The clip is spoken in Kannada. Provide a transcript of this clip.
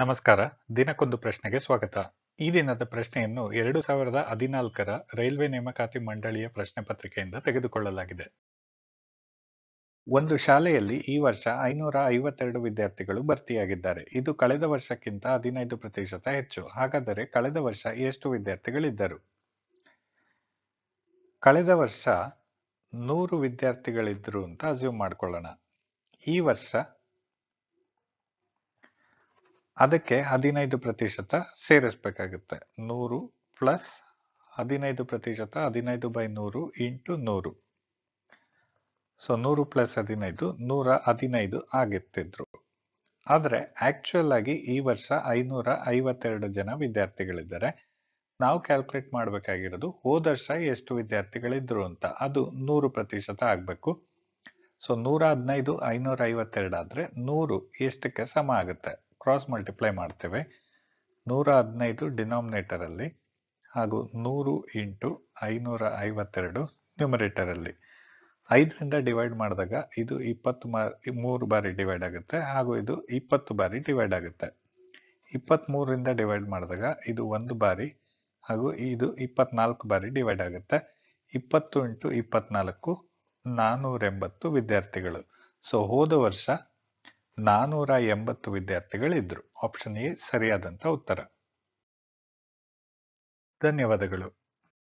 ನಮಸ್ಕಾರ ದಿನಕ್ಕೊಂದು ಪ್ರಶ್ನೆಗೆ ಸ್ವಾಗತ ಈ ದಿನದ ಪ್ರಶ್ನೆಯನ್ನು ಎರಡು ಸಾವಿರದ ಹದಿನಾಲ್ಕರ ರೈಲ್ವೆ ನೇಮಕಾತಿ ಮಂಡಳಿಯ ಪ್ರಶ್ನೆ ಪತ್ರಿಕೆಯಿಂದ ತೆಗೆದುಕೊಳ್ಳಲಾಗಿದೆ ಒಂದು ಶಾಲೆಯಲ್ಲಿ ಈ ವರ್ಷ ಐನೂರ ಐವತ್ತೆರಡು ವಿದ್ಯಾರ್ಥಿಗಳು ಭರ್ತಿಯಾಗಿದ್ದಾರೆ ಇದು ಕಳೆದ ವರ್ಷಕ್ಕಿಂತ ಹದಿನೈದು ಪ್ರತಿಶತ ಹೆಚ್ಚು ಹಾಗಾದರೆ ಕಳೆದ ವರ್ಷ ಎಷ್ಟು ವಿದ್ಯಾರ್ಥಿಗಳಿದ್ದರು ಕಳೆದ ವರ್ಷ ನೂರು ವಿದ್ಯಾರ್ಥಿಗಳಿದ್ರು ಅಂತ ಅಸ್ಯೂಮ್ ಮಾಡ್ಕೊಳ್ಳೋಣ ಈ ವರ್ಷ ಅದಕ್ಕೆ ಹದಿನೈದು ಪ್ರತಿಶತ ಸೇರಿಸ್ಬೇಕಾಗುತ್ತೆ ನೂರು ಪ್ಲಸ್ ಹದಿನೈದು ಪ್ರತಿಶತ ಹದಿನೈದು ಬೈ ನೂರು ಇಂಟು ನೂರು ಸೊ ನೂರು ಪ್ಲಸ್ ಹದಿನೈದು ನೂರ ಹದಿನೈದು ಆಗಿರ್ತಿದ್ರು ಆದರೆ ಆಕ್ಚುಯಲ್ ಆಗಿ ಈ ವರ್ಷ ಐನೂರ ಐವತ್ತೆರಡು ಜನ ವಿದ್ಯಾರ್ಥಿಗಳಿದ್ದಾರೆ ನಾವು ಕ್ಯಾಲ್ಕುಲೇಟ್ ಮಾಡಬೇಕಾಗಿರೋದು ಹೋದ ವರ್ಷ ಎಷ್ಟು ವಿದ್ಯಾರ್ಥಿಗಳಿದ್ರು ಅಂತ ಅದು ನೂರು ಪ್ರತಿಶತ ಆಗಬೇಕು ಸೊ ನೂರ ಹದಿನೈದು ಐನೂರ ಐವತ್ತೆರಡು ಆದರೆ ನೂರು ಎಷ್ಟಕ್ಕೆ ಸಮ ಆಗುತ್ತೆ ಕ್ರಾಸ್ ಮಲ್ಟಿಪ್ಲೈ ಮಾಡ್ತೇವೆ ನೂರ ಹದಿನೈದು ಡಿನಾಮಿನೇಟರಲ್ಲಿ ಹಾಗೂ ನೂರು ಇಂಟು ಐನೂರ ಐವತ್ತೆರಡು ನ್ಯೂಮರೇಟರಲ್ಲಿ ಐದರಿಂದ ಡಿವೈಡ್ ಮಾಡಿದಾಗ ಇದು ಇಪ್ಪತ್ತು ಮಾರಿ ಮೂರು ಬಾರಿ ಡಿವೈಡ್ ಆಗುತ್ತೆ ಹಾಗೂ ಇದು ಇಪ್ಪತ್ತು ಬಾರಿ ಡಿವೈಡ್ ಆಗುತ್ತೆ ಇಪ್ಪತ್ತ್ಮೂರರಿಂದ ಡಿವೈಡ್ ಮಾಡಿದಾಗ ಇದು ಒಂದು ಬಾರಿ ಹಾಗೂ ಇದು ಇಪ್ಪತ್ನಾಲ್ಕು ಬಾರಿ ಡಿವೈಡ್ ಆಗುತ್ತೆ ಇಪ್ಪತ್ತು ಇಂಟು ಇಪ್ಪತ್ನಾಲ್ಕು ನಾನ್ನೂರ ಎಂಬತ್ತು ವಿದ್ಯಾರ್ಥಿಗಳು ಸೊ ಹೋದ ವರ್ಷ ನಾನೂರ ಎಂಬತ್ತು ವಿದ್ಯಾರ್ಥಿಗಳಿದ್ರು ಆಪ್ಷನ್ ಎ ಸರಿಯಾದಂತ ಉತ್ತರ ಧನ್ಯವಾದಗಳು